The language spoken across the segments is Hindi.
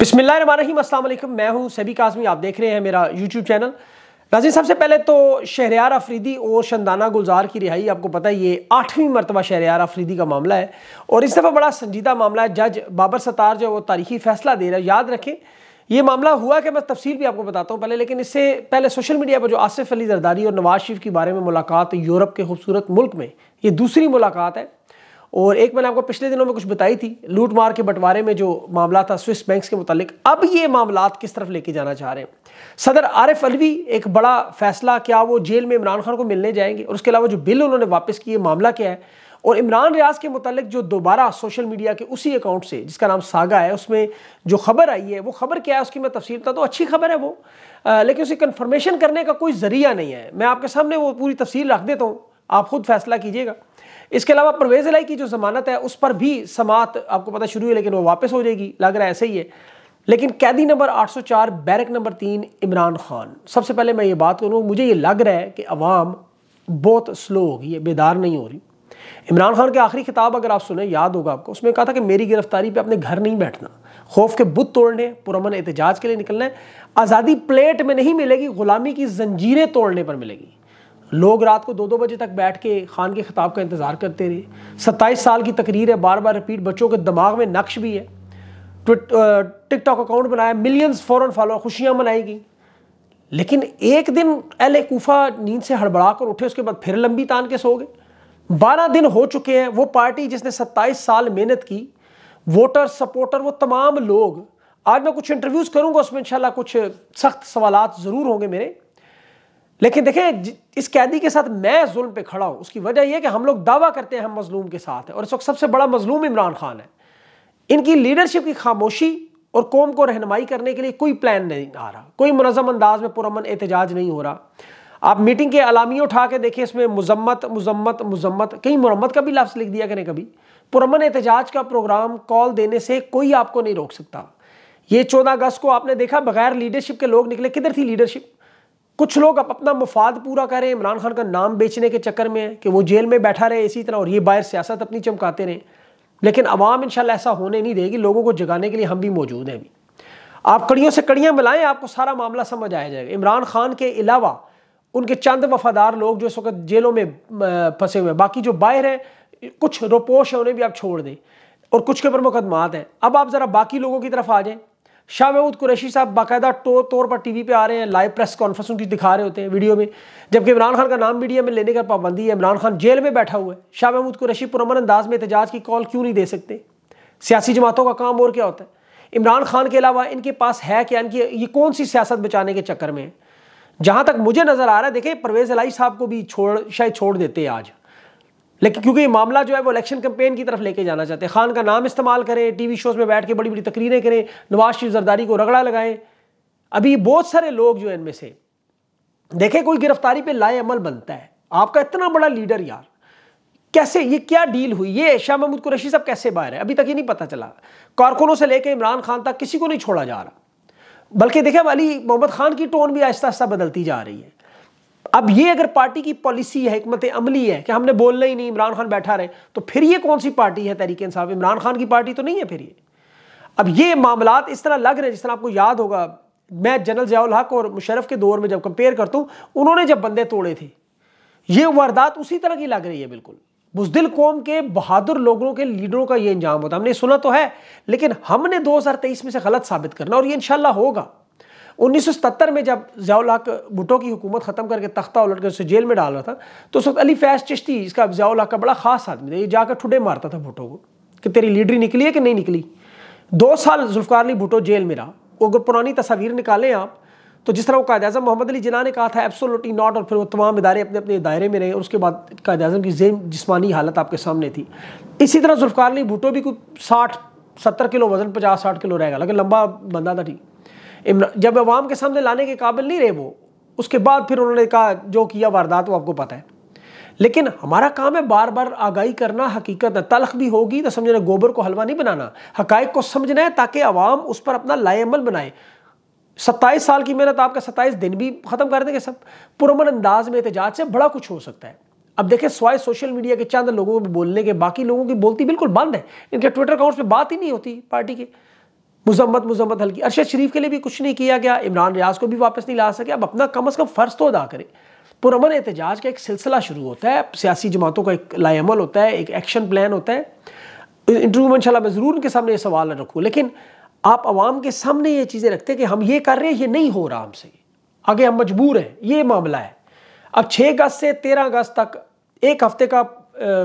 बिसमीम मैं हूं सभी काजमी आप देख रहे हैं मेरा यूट्यूब चैनल नाजी सबसे पहले तो शहरियार अफरीदी और शंदाना गुलजार की रिहाई आपको पता है ये आठवीं मरतबा शहरियार अफरीदी का मामला है और इस दफ़ा बड़ा संजीदा मामला है जज बाबर सतार जो वो तारीखी फैसला दे रहा है याद रखें ये मामला हुआ कि मैं तफसील भी आपको बताता हूँ पहले लेकिन इससे पहले सोशल मीडिया पर जो आसिफ अली जरदारी और नवाज शरीफ के बारे में मुलाकात यूरोप के खूबसूरत मुल्क में ये दूसरी मुलाकात है और एक मैंने आपको पिछले दिनों में कुछ बताई थी लूट मार के बंटवारे में जो मामला था स्विस बैंक्स के मुतालिक अब ये मामला किस तरफ लेके जाना चाह रहे हैं सदर आरिफ अलवी एक बड़ा फैसला क्या वो जेल में इमरान खान को मिलने जाएंगे और उसके अलावा जो बिल उन्होंने वापस किए मामला क्या है और इमरान रियाज के मतलब जो दोबारा सोशल मीडिया के उसी अकाउंट से जिसका नाम सागा है उसमें जो खबर आई है वो खबर क्या है उसकी मैं तफसील था तो अच्छी खबर है वो आ, लेकिन उसे कन्फर्मेशन करने का कोई ज़रिया नहीं है मैं आपके सामने वो पूरी तफसील रख देता हूँ आप खुद फैसला कीजिएगा इसके अलावा परवेज अलाई की जो जमानत है उस पर भी समात आपको पता शुरू है लेकिन वो वापस हो जाएगी लग रहा है ऐसे ही है लेकिन कैदी नंबर 804 बैरक नंबर तीन इमरान खान सबसे पहले मैं ये बात करूँ मुझे ये लग रहा है कि अवाम बहुत स्लो हो गई है बेदार नहीं हो रही इमरान खान के आखिरी खिताब अगर आप सुने याद होगा आपको उसमें कहा था कि मेरी गिरफ्तारी पर अपने घर नहीं बैठना खौफ के बुत तोड़ने पुरमन एहतजाज के लिए निकलना है आज़ादी प्लेट में नहीं मिलेगी गुलामी की जंजीरें तोड़ने पर मिलेगी लोग रात को दो दो बजे तक बैठ के खान के खिताब का इंतज़ार करते रहे सत्ताईस साल की तकरीर है बार बार रिपीट बच्चों के दिमाग में नक्श भी है टिकटॉक अकाउंट बनाया मिलियंस फ़ौरन फॉलो खुशियाँ मनाई गई लेकिन एक दिन ए कोफा नींद से हड़बड़ा कर उठे उसके बाद फिर लंबी तान के सो गए बारह दिन हो चुके हैं वो पार्टी जिसने सत्ताईस साल मेहनत की वोटर सपोर्टर वो तमाम लोग आज मैं कुछ इंटरव्यूज़ करूंगा उसमें इंशाल्लाह कुछ सख्त सवाल ज़रूर होंगे मेरे लेकिन देखें इस कैदी के साथ मैं जुल्म पे खड़ा हूं उसकी वजह यह कि हम लोग दावा करते हैं हम मजलूम के साथ हैं और इस वक्त सबसे बड़ा मजलूम इमरान खान है इनकी लीडरशिप की खामोशी और कौम को रहनमाई करने के लिए कोई प्लान नहीं आ रहा कोई मनज़म अंदाज में पुरमन एहतजाज नहीं हो रहा आप मीटिंग के अलामी उठा के देखें इसमें मजम्मत मजम्मत मजम्मत कहीं मरम्मत का भी लफ्ज़ लिख दिया करें कभी पुरमन एहतजाज का प्रोग्राम कॉल देने से कोई आपको नहीं रोक सकता ये चौदह अगस्त को आपने देखा बगैर लीडरशिप के लोग निकले किधर थी लीडरशिप कुछ लोग अब अपना मफाद पूरा करें इमरान खान का नाम बेचने के चक्कर में है कि वो जेल में बैठा रहे इसी तरह और ये बाहर सियासत अपनी चमकाते रहे लेकिन अवाम इंशाल्लाह ऐसा होने नहीं देगी लोगों को जगाने के लिए हम भी मौजूद हैं अभी आप कड़ियों से कड़ियाँ मिलाएं आपको सारा मामला समझ आया जाएगा इमरान खान के अलावा उनके चंद वफादार लोग जो इस वक्त जेलों में फंसे हुए हैं बाकी जो बाहर हैं कुछ रोपोश हैं उन्हें भी आप छोड़ दें और कुछ के ऊपर मुकदमात हैं अब आप ज़रा बाकी लोगों की तरफ आ जाएं शाह महमूद कुरैशी साहब बाकायदा टोर तौर पर टीवी पे आ रहे हैं लाइव प्रेस कॉन्फ्रेंस उनकी दिखा रहे होते हैं वीडियो में जबकि इमरान खान का नाम मीडिया में लेने का पाबंदी है इमरान खान जेल में बैठा हुआ है शाह महमूद कुरैशी पुरमन अंदाज में एहतजाज की कॉल क्यों नहीं दे सकते सियासी जमातों का काम और क्या होता है इमरान खान के अलावा इनके पास है क्या इनकी ये कौन सी सियासत बचाने के चक्कर में है जहाँ तक मुझे नज़र आ रहा है देखें परवेज़ अलाई साहब को भी छोड़ शायद छोड़ देते आज लेकिन क्योंकि मामला जो है वो इलेक्शन कैंपेन की तरफ लेके जाना चाहते हैं खान का नाम इस्तेमाल करें टीवी शोज में बैठ के बड़ी बड़ी तकरीरें करें नवाज शरीफ जरदारी को रगड़ा लगाएं अभी बहुत सारे लोग जो है इनमें से देखें कोई गिरफ्तारी पर लाए अमल बनता है आपका इतना बड़ा लीडर यार कैसे ये क्या डील हुई ये शाह महमूद कुरैशी साहब कैसे बाहर है अभी तक ये नहीं पता चला कारकुनों से लेकर इमरान खान तक किसी को नहीं छोड़ा जा रहा बल्कि देखें वाली मोहम्मद खान की टोन भी आहिस्ता आहिस्ता बदलती जा रही है अब ये अगर पार्टी की पॉलिसी है हमत अमली है कि हमने बोलना ही नहीं इमरान खान बैठा रहे तो फिर ये कौन सी पार्टी है तहरीक इंसाफ इमरान खान की पार्टी तो नहीं है फिर ये अब ये मामला इस तरह लग रहे हैं जिस तरह आपको याद होगा मैं जनरल जयाल हक और मुशरफ के दौर में जब कंपेयर करता हूँ उन्होंने जब बंदे तोड़े थे ये वारदात उसी तरह की लग रही है बिल्कुल बुजदिल कौम के बहादुर लोगों के लीडरों का ये इंजाम होता हमने सुना तो है लेकिन हमने तेईस में से गलत साबित करना और ये इनशाला होगा 1977 में जब जयाउलाक भुटो की हुकूमत ख़त्म करके तख्ता उलट कर उसे जेल में डाल रहा था तो उस वक्त अली फैज चिश्ती इसका जयाउलाक का बड़ा खास आदमी था ये जाकर ठुडे मारता था भुटो को कि तेरी लीडरी निकली है कि नहीं निकली दो साल जुल्फकार अली भुटो जेल में रहा वो पुरानी तस्वीर निकालें आप तो जिस तरह वो कायद अजम मोहम्मद अली जिना ने कहा था एब्सोलूटली नॉट और फिर वो तमाम इदारे अपने अपने दायरे में रहे और उसके बाद कायद अजम की जेम जिसमानी हालत आपके सामने थी इसी तरह जुल्फकार अली भुटो भी कुछ साठ सत्तर किलो वजन पचास साठ किलो रहेगा लेकिन लंबा बंदा था ठीक जब अवाम के सामने लाने के काबिल नहीं रहे वो उसके बाद फिर उन्होंने कहा जो किया वारदात वो आपको पता है लेकिन हमारा काम है बार बार आगाही करना हकीकत है तलख भी होगी तो समझना गोबर को हलवा नहीं बनाना हकायक को समझना है ताकि अवाम उस पर अपना लाएमल बनाए सत्ताईस साल की मेहनत आपका सत्ताईस दिन भी ख़त्म कर देंगे सब पुरमन अंदाज में एहतजाज से बड़ा कुछ हो सकता है अब देखें स्वाय सोशल मीडिया के चंद लोगों को बोलने के बाकी लोगों की बोलती बिल्कुल बंद है इनके ट्विटर अकाउंट्स पर बात ही नहीं होती पार्टी के मुजम्मत मुजम्मत हल्की अरशद शरीफ के लिए भी कुछ नहीं किया गया इमरान रियाज को भी वापस नहीं ला सके अब अपना कम अज़ कम फ़र्ज़ तो अदा करें पुरमन एहतजाज का एक सिलसिला शुरू होता है सियासी जमातों का एक लाइमल होता है एक एक्शन प्लान होता है इंटरव्यू में इंशाल्लाह मैं ज़रूर उनके सामने ये सवाल रखूँ लेकिन आप आवाम के सामने ये चीज़ें रखते हैं कि हम ये कर रहे हैं ये नहीं हो रहा हमसे आगे हम मजबूर हैं ये मामला है अब छः अगस्त से तेरह अगस्त तक एक हफ्ते का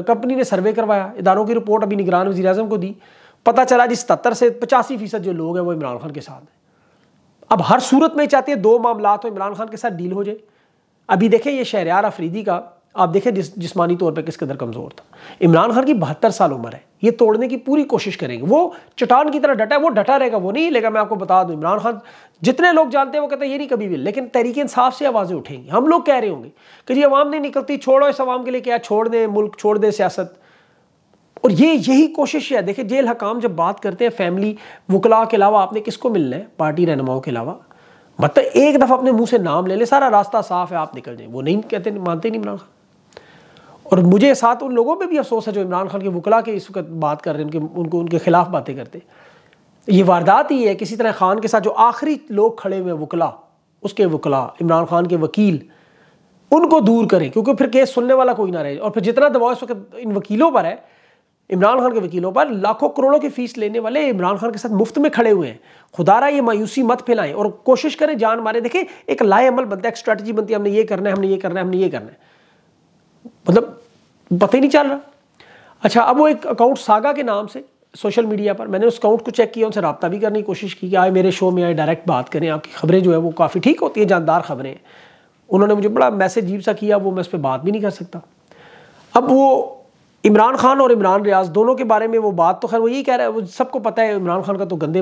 कंपनी ने सर्वे करवाया इदारों की रिपोर्ट अभी निगरान वजी को दी पता चला जी सतर से पचासी फीसद जो लोग हैं वो इमरान खान के साथ हैं अब हर सूरत में चाहते हैं दो मामला तो इमरान खान के साथ डील हो जाए अभी देखें ये शहरियार अफरीदी का आप देखें जिस जिसमानी तौर पर किस कदर कमज़ोर था इमरान खान की बहत्तर साल उम्र है ये तोड़ने की पूरी कोशिश करेंगे वो चट्टान की तरह डटा है वो डटा रहेगा वो नहीं लेगा मैं आपको बता दूं इमरान खान जितने लोग जानते हैं वो कहते हैं ये नहीं कभी भी लेकिन तहरीक इंसाफ से आवाज़ें उठेंगी हम लोग कह रहे होंगे कि जी आवाम नहीं निकलती छोड़ो इस आवाम के लिए क्या छोड़ दें मुल्क छोड़ दें सियासत और ये यही कोशिश है देखिए जेल हकाम जब बात करते हैं फैमिली वकला के अलावा आपने किसको मिलना है पार्टी रहनुमाओं के अलावा मतलब एक दफ़ा अपने मुंह से नाम ले ले सारा रास्ता साफ है आप निकल जाए वो नहीं कहते मानते नहीं इमरान खान और मुझे साथ उन लोगों पर भी अफसोस है जो इमरान खान के वकला के इस वक्त बात कर रहे हैं उनके उनको उनके ख़िलाफ़ बातें करते ये वारदात ही है किसी तरह खान के साथ जो आखिरी लोग खड़े हुए वकला उसके वकला इमरान खान के वकील उनको दूर करें क्योंकि फिर केस सुनने वाला कोई ना रहे और फिर जितना दबाव इस वक्त इन वकीलों पर है इमरान खान के वकीलों पर लाखों करोड़ों की फीस लेने वाले इमरान खान के साथ मुफ्त में खड़े हुए हैं खुदारा ये मायूसी मत फैलाएं और कोशिश करें जान मारे देखें एक लाए अमल बनता है एक स्ट्रैटेजी बनती है हमने ये करना है हमने ये करना है हमने ये करना है मतलब पता ही नहीं चल रहा अच्छा अब वो एक अकाउंट सागा के नाम से सोशल मीडिया पर मैंने उस अकाउंट को चेक किया उनसे रबता भी करने की कोशिश की कि आए मेरे शो में आए डायरेक्ट बात करें आपकी खबरें जो है वो काफ़ी ठीक होती हैं जानदार खबरें हैं उन्होंने मुझे बड़ा मैसेज जीव सा किया वो मैं उस पर बात भी नहीं कर सकता अब वो इमरान खान और इमरान रियाज दोनों के बारे में वो बात तो खैर वो यही कह रहा है वो सबको पता है इमरान खान का तो गंदे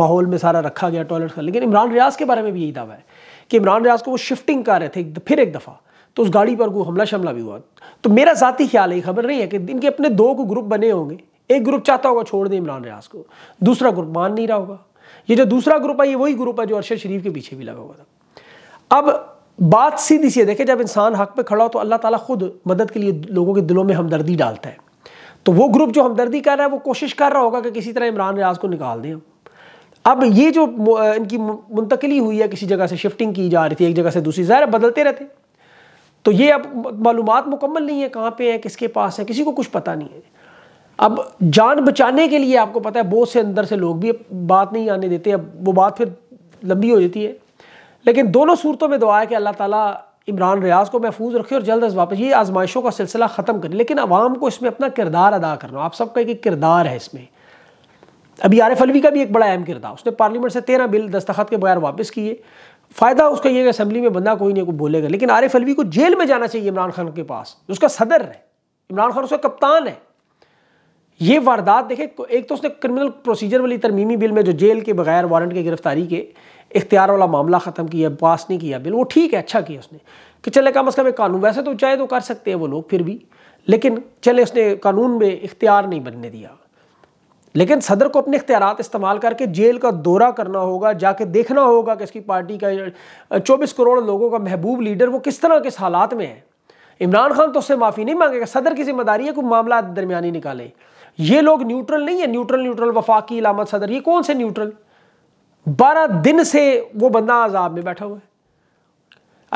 माहौल में सारा रखा गया टॉयलेट का लेकिन इमरान रियाज के बारे में भी यही दावा है कि इमरान रियाज को वो शिफ्टिंग कर रहे थे फिर एक दफ़ा तो उस गाड़ी पर कोई हमला शमला भी हुआ तो मेरा ज़ाती ख्याल ये खबर नहीं है कि इनके अपने दो ग्रुप बने होंगे एक ग्रुप चाहता होगा छोड़ दें इमरान रियाज को दूसरा ग्रुप मान नहीं रहा होगा ये जो दूसरा ग्रुप है ये वही ग्रुप है जो अरशद शरीफ के पीछे भी लगा हुआ था अब बात सीधी सी है देखें जब इंसान हक पे खड़ा हो तो अल्लाह ताला खुद मदद के लिए लोगों के दिलों में हमदर्दी डालता है तो वो ग्रुप जो हमदर्दी कर रहा है वो कोशिश कर रहा होगा कि किसी तरह इमरान रियाज को निकाल दें अब ये जो इनकी मुंतकली हुई है किसी जगह से शिफ्टिंग की जा रही थी एक जगह से दूसरी ज़ाहिर बदलते रहते तो ये अब मालूम मुकम्मल नहीं है कहाँ पर है किसके पास है किसी को कुछ पता नहीं है अब जान बचाने के लिए आपको पता है बहुत से अंदर से लोग भी बात नहीं आने देते अब वो बात फिर लंबी हो जाती है लेकिन दोनों सूरतों में दुआ है कि अल्लाह ताला इमरान रियाज को महफूज रखे और जल्द अज वापस ये आजमाइशों का सिलसिला ख़त्म करें लेकिन आवाम को इसमें अपना किरदार अदा करना आप सबका एक किरदार है इसमें अभी आरिफ अलवी का भी एक बड़ा अहम किरदार उसने पार्लियामेंट से तेरह बिल दस्तखत के बगैर वापस किए फ़ायदा उसका ये असम्बली में बंदा कोई नहीं कोई बोलेगा लेकिन आरिफ अलवी को जेल में जाना चाहिए इमरान खान के पास उसका सदर है इमरान खान उसका कप्तान है ये वारदात देखे एक तो उसने क्रिमिनल प्रोसीजर वाली तरमीमी बिल में जो जेल के बगैर वारंट के गिरफ्तारी के इख्तियार वाला मामला ख़त्म किया पास नहीं किया बिल वो ठीक है अच्छा किया उसने कि चले कम अज़ कम एक कानून वैसे तो चाहे तो कर सकते हैं वो लोग फिर भी लेकिन चले उसने कानून में इख्तियार नहीं बनने दिया लेकिन सदर को अपने इख्तियार इस्तेमाल करके जेल का दौरा करना होगा जाके देखना होगा कि इसकी पार्टी का चौबीस करोड़ लोगों का महबूब लीडर वो किस तरह किस हालात में है इमरान खान तो उससे माफ़ी नहीं मांगेगा सदर की जिम्मेदारी है कोई मामला दरमिया निकाले ये लोग न्यूट्रल नहीं है न्यूट्रल न्यूट्रल वफाकी इलामत सदर ये कौन से न्यूट्रल बारह दिन से वो बंदा आजाब में बैठा हुआ है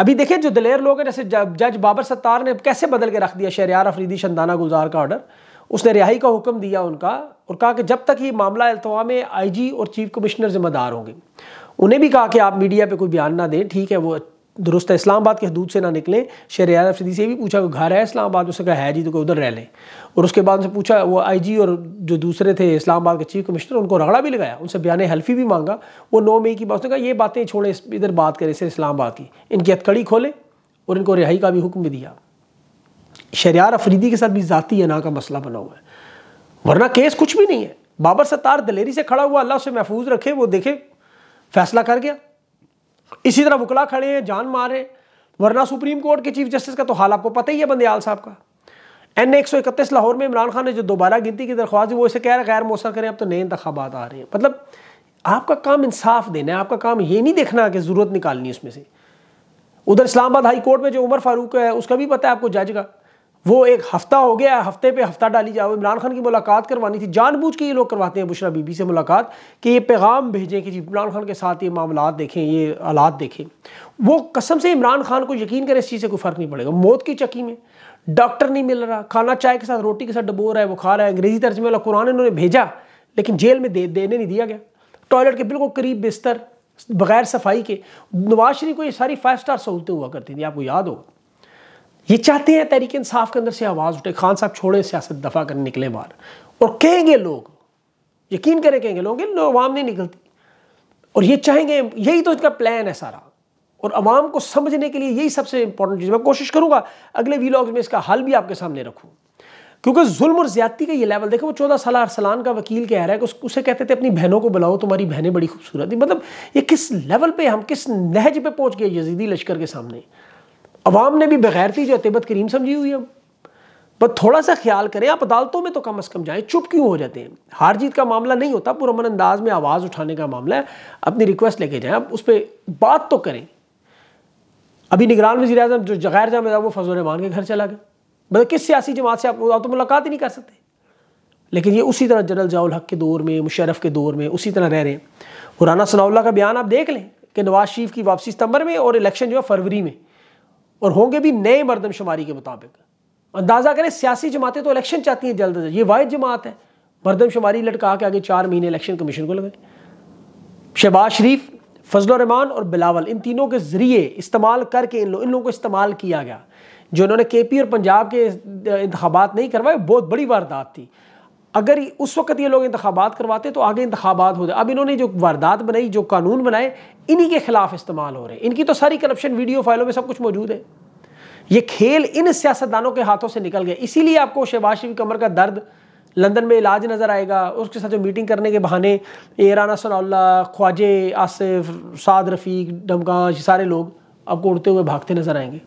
अभी देखिए जो दलेर लोग हैं जैसे जज बाबर सत्तार ने कैसे बदल के रख दिया शहरियार अफरीदी शंदाना गुलजार का ऑर्डर उसने रिहाई का हुक्म दिया उनका और कहा कि जब तक ये मामला अल्तवा में जी और चीफ कमिश्नर जिम्मेदार होंगे उन्हें भी कहा कि आप मीडिया पर कोई बयान ना दें ठीक है वो दुरुस्त है इस्लामाबाद के हदूद से ना निकलें शहरियार अफसदी से भी पूछा कोई घर है इस्लामाबाद तो उसने कहा है जी तो कोई उधर रह लें और उसके बाद उनसे पूछा वो आईजी और जो दूसरे थे इस्लामाबाद के चीफ कमिश्नर उनको रगड़ा भी लगाया उनसे बयान हल्फी भी मांगा वो नौ मई की बात उसने कहा ये बातें छोड़ें इधर बात करें सिर्फ इस्लामाबाद की इनकी हथकड़ी खोलें और इनको रिहाई का भी हुक्म भी दिया शरियार अफरीदी के साथ भी ज़ाती अना का मसला बना हुआ है वरना केस कुछ भी नहीं है बाबर सत्तार दलेरी से खड़ा हुआ अल्लाह से महफूज रखे वो देखे फैसला कर गया इसी तरह वकला खड़े हैं जान मारे वरना सुप्रीम कोर्ट के चीफ जस्टिस का तो हाल आपको पता ही है बंदयाल साहब का एन एक सौ इकतीस लाहौर में इमरान खान ने जो दोबारा गिनती की दरख्वास्त वो इसे कह रहा है गैर मौसर करें अब तो नए इंतबात आ रहे हैं मतलब आपका काम इंसाफ देना है आपका काम ये नहीं देखना कि ज़रूरत निकालनी है उसमें से उधर इस्लामाबाद हाई कोर्ट में जो उमर फारूक है उसका भी पता है आपको जज का वो एक हफ्ता हो गया हफ्ते पे हफ्ता डाली जाओ इमरान खान की मुलाकात करवानी थी जानबूझ के ये लोग करवाते हैं बुशरा बीबी से मुलाकात कि ये पैगाम भेजें कि जी इमरान खान के साथ ये मामला देखें ये आलात देखें वो कसम से इमरान खान को यकीन करें इस चीज़ से कोई फ़र्क नहीं पड़ेगा मौत की चक्की में डॉक्टर नहीं मिल रहा खाना चाय के साथ रोटी के साथ डबो रहा है बुखार रहा है अंग्रेज़ी तर्जमे में कुरान इन्होंने भेजा लेकिन जेल में दे देने नहीं दिया गया टॉयलेट के बिल्कुल करीब बिस्तर बगैर सफाई के नवाज शरीफ को ये सारी फाइव स्टार सहूलतें हुआ करती थी आपको याद होगा ये चाहते हैं तहरीक इंसाफ के अंदर से आवाज़ उठे खान साहब छोड़े सियासत दफ़ा कर निकले बाहर और कहेंगे लोग यकीन करें कहेंगे लोग अवाम नहीं निकलती और ये चाहेंगे यही तो इनका प्लान है सारा और आवाम को समझने के लिए यही सबसे इंपॉर्टेंट चीज़ मैं कोशिश करूंगा अगले वीलॉग में इसका हल भी आपके सामने रखूँ क्योंकि जुल्म और ज्यादती का ये लेवल देखो वो चौदह साल अरसलान का वकील कह रहा है कि उस, उसे कहते थे अपनी बहनों को बुलाओ तुम्हारी बहनें बड़ी खूबसूरत थी मतलब ये किस लेवल पे हम किस नहज पे पहुंच गए यजीदी लश्कर के सामने अवाम ने भी बगैरती जो तिब्बत करीम समझी हुई है बस थोड़ा सा ख्याल करें आप अदालतों में तो कम अज़ कम जाएं चुप क्यों हो जाते हैं हार जीत का मामला नहीं होता पुरमन अंदाज में आवाज़ उठाने का मामला है अपनी रिक्वेस्ट लेके जाएं आप उस पर बात तो करें अभी निगरान वजी अजम जो जगैर जाम था वो फजल रहमान के घर चला गया मतलब किस सियासी जमात से आप, तो मुलाकात ही नहीं कर सकते लेकिन ये उसी तरह जनरल जयाल हक के दौर में मुशरफ के दौर में उसी तरह रह रहे हैं राना सनाउल्ला का बयान आप देख लें कि नवाज शरीफ की वापसी सितंबर में और इलेक्शन जो है फरवरी में और होंगे भी नए मरदमशुमारी के मुताबिक अंदाज़ा करें सियासी जमातें तो इलेक्शन चाहती हैं जल्द से ये वाद जमात है मरदमशुमारी लटका के आगे चार महीने इलेक्शन कमीशन को लगे शहबाज शरीफ फजलरहमान और बिलावल इन तीनों के ज़रिए इस्तेमाल करके इन लोगों इन लोगों को इस्तेमाल किया गया जो इन्होंने के पी और पंजाब के इंतबात नहीं करवाए बहुत बड़ी वारदात थी अगर उस वक्त ये लोग इंतबात करवाते तो आगे इंतबात हो जाए अब इन्होंने जो वारदात बनाई जो कानून बनाए इन्हीं के खिलाफ इस्तेमाल हो रहे हैं इनकी तो सारी करप्शन वीडियो फाइलों में सब कुछ मौजूद है ये खेल इन सियासतदानों के हाथों से निकल गया इसीलिए आपको शहबाज शरीफ कमर का दर्द लंदन में इलाज नज़र आएगा उसके साथ जो मीटिंग करने के बहाने एराना सनाउल्ला ख्वाजे आसिफ साद रफ़ीक डमकाश सारे लोग आपको उड़ते हुए भागते नज़र आएंगे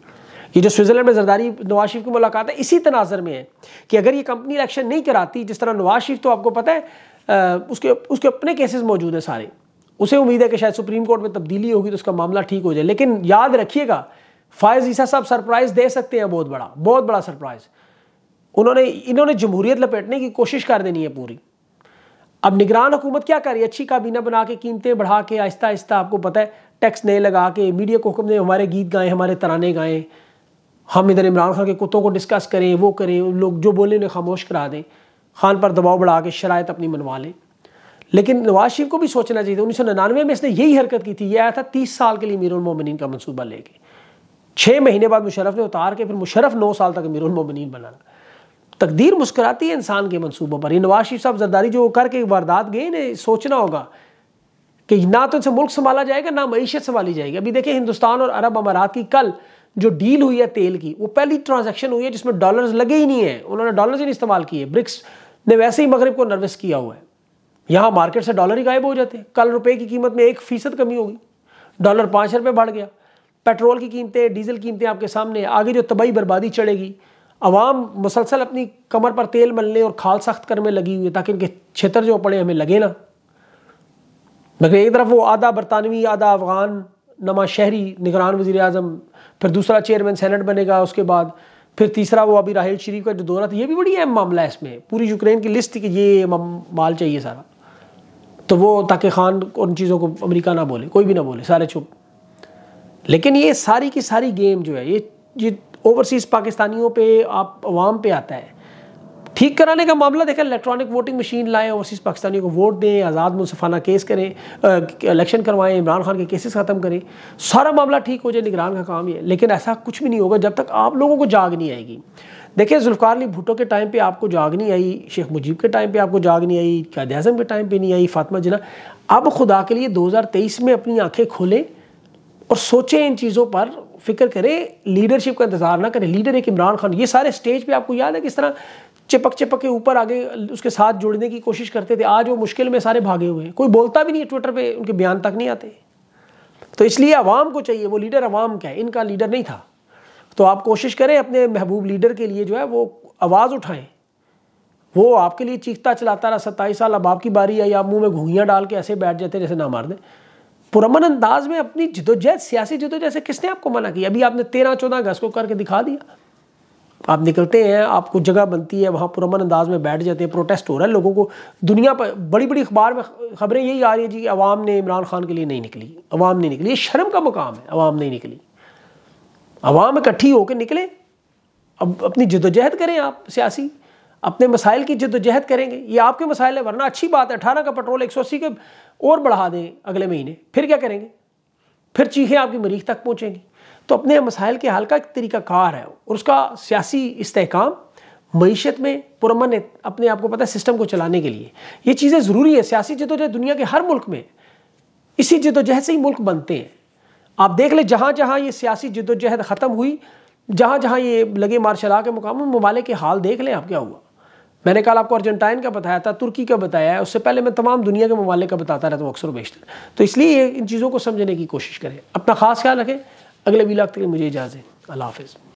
ये जो स्विट्ज़रलैंड में जरदारी नवाज शरीफ की मुलाकात है इसी तनाजर में है कि अगर ये कंपनी इलेक्शन नहीं कराती जिस तरह नवाज शरीफ तो आपको पता है उसके उसके अपने केसेस मौजूद हैं सारे उसे उम्मीद है कि शायद सुप्रीम कोर्ट में तब्दीली होगी तो उसका मामला ठीक हो जाए लेकिन याद रखिएगा फायज़ ईसा साहब सरप्राइज़ दे सकते हैं बहुत बड़ा बहुत बड़ा सरप्राइज़ उन्होंने इन्होंने जमहूरियत लपेटने की कोशिश कर देनी है पूरी अब निगरान हुकूमत क्या कर रही है अच्छी काबीना बना के कीमतें बढ़ा के आहिस्ता आहिस्ता आपको पता है टैक्स नए लगा के मीडिया को हुक्म ने हमारे गीत गाएं हमारे तराने गाएं हम इधर इमरान खान के कुत्तों को डिस्कस करें वो करें लोग जो बोले उन्हें खामोश करा दें खान पर दबाव बढ़ा के शरात अपनी मनवा लें लेकिन नवाज शरीफ को भी सोचना चाहिए उन्नीस सौ निन्यानवे में इसने यही हरकत की थी यह आया था तीस साल के लिए मीरमिन का मनसूबा लेके छः महीने बाद मुशरफ ने उतार के फिर मुशरफ नौ साल तक मीरमिन बना तकदीर मुस्कराती है इंसान के मनसूबों पर ये नवाज शरीफ साहब जरदारी जो करके वारदात गए इन्हें सोचना होगा कि ना तो इनसे मुल्क संभाला जाएगा ना मीशत संभाली जाएगी अभी देखें हिंदुस्तान और अरब अमारात की कल जो डील हुई है तेल की वो पहली ट्रांजेक्शन हुई है जिसमें डॉलर्स लगे ही नहीं है उन्होंने डॉलर्स ही नहीं इस्तेमाल किए ब्रिक्स ने वैसे ही मगरब को नर्वस किया हुआ है यहाँ मार्केट से डॉलर ही गायब हो जाते हैं कल रुपए की कीमत में एक फीसद कमी होगी डॉलर पाँच रुपये बढ़ गया पेट्रोल की कीमतें डीजल कीमतें आपके सामने आगे जो तबाही बर्बादी चढ़ेगी आवाम मुसलसल अपनी कमर पर तेल मलने और खाल सख्त करने लगी हुई है ताकि उनके क्षेत्र जो पड़े हमें लगे ना मगर एक तरफ वो आधा बरतानवी आधा अफगान नमा शहरी निगरान वज़ी अजम फिर दूसरा चेयरमैन सेनेट बनेगा उसके बाद फिर तीसरा वो अभी राहल शरीफ का जो दौरा था ये भी बड़ी अहम मामला है इसमें पूरी यूक्रेन की लिस्ट थी कि ये माल चाहिए सारा तो वो ताकि खान उन चीज़ों को अमेरिका ना बोले कोई भी ना बोले सारे चुप लेकिन ये सारी की सारी गेम जो है ये ये ओवरसीज़ पाकिस्तानियों पे आप आवाम पे आता है ठीक कराने का मामला देखा इलेक्ट्रॉनिक वोटिंग मशीन लाएं ओवरसीज़ पाकिस्तानियों को वोट दें आज़ाद मुनसफाना केस करें इलेक्शन करवाएं इमरान खान के केसेस ख़त्म करें सारा मामला ठीक हो जाए निगरान का काम ये लेकिन ऐसा कुछ भी नहीं होगा जब तक आप लोगों को जाग नहीं आएगी देखिए जुल्फ़ार अली भुटो के टाइम पर आपको जाग नहीं आई शेख मुजीब के टाइम पर आपको जाग नहीं आई कैद अजम के टाइम पर नहीं आई फातमा जना अब खुदा के लिए तेईस में अपनी आँखें खोलें और सोचें इन चीज़ों पर फिक्र करें लीडरशिप का इंतज़ार ना करें लीडर एक इमरान खान ये सारे स्टेज पे आपको याद है किस तरह चिपक चिपक के ऊपर आगे उसके साथ जुड़ने की कोशिश करते थे आज वो मुश्किल में सारे भागे हुए हैं कोई बोलता भी नहीं ट्विटर पे उनके बयान तक नहीं आते तो इसलिए आवाम को चाहिए वो लीडर आवाम का है इनका लीडर नहीं था तो आप कोशिश करें अपने महबूब लीडर के लिए जो है वो आवाज़ उठाएं वो आपके लिए चीखता चलाता रहा सत्ताईस साल अब आपकी बारी आई आप मुंह में घूंघियाँ डाल के ऐसे बैठ जाते जैसे ना मार दें पुरमन अंदाज में अपनी जिदोजहद सियासी जिदोजहद से किसने आपको मना किया अभी आपने तेरह चौदह अगस्त को करके दिखा दिया आप निकलते हैं आपको जगह बनती है वहाँ पुरमन अंदाज में बैठ जाते हैं प्रोटेस्ट हो रहा है लोगों को दुनिया पर बड़ी बड़ी अखबार में खबरें यही आ रही है जी अवाम ने इमरान खान के लिए नहीं निकली अवाम नहीं निकली ये शर्म का मुकाम है अवाम नहीं निकली अवाम इकट्ठी होकर निकले अब अपनी जदोजहद करें आप सियासी अपने मसाइल की जदोजहद करेंगे ये आपके मसाइल है वरना अच्छी बात है अठारह का पेट्रोल एक सौ अस्सी के और बढ़ा दें अगले महीने फिर क्या करेंगे फिर चीखें आपकी मरीख तक पहुँचेंगी तो अपने मसाइल के हल का एक तरीक़ाकार है और उसका सियासी इस्तेकाम मीशत में पुरमन अपने आप को पता है सिस्टम को चलाने के लिए ये चीज़ें ज़रूरी है सियासी जदोजहद दुनिया के हर मुल्क में इसी जदोजहद से ही मुल्क बनते हैं आप देख लें जहाँ जहाँ ये सियासी जदोजहद ख़त्म हुई जहाँ जहाँ ये लगे मार्शल के मुकाम ममालिक के हाल देख लें आप क्या हुआ मैंने कल आपको अर्जेंटाइन का बताया था तुर्की का बताया है उससे पहले मैं तमाम दुनिया के ममालिक का बताता रहता हूँ अक्सर बेशतर तो इसलिए इन चीज़ों को समझने की कोशिश करें अपना ख़ास ख्याल रखें अगले वीलाग तक मुझे इजाज़त अल्लाह हाफिज़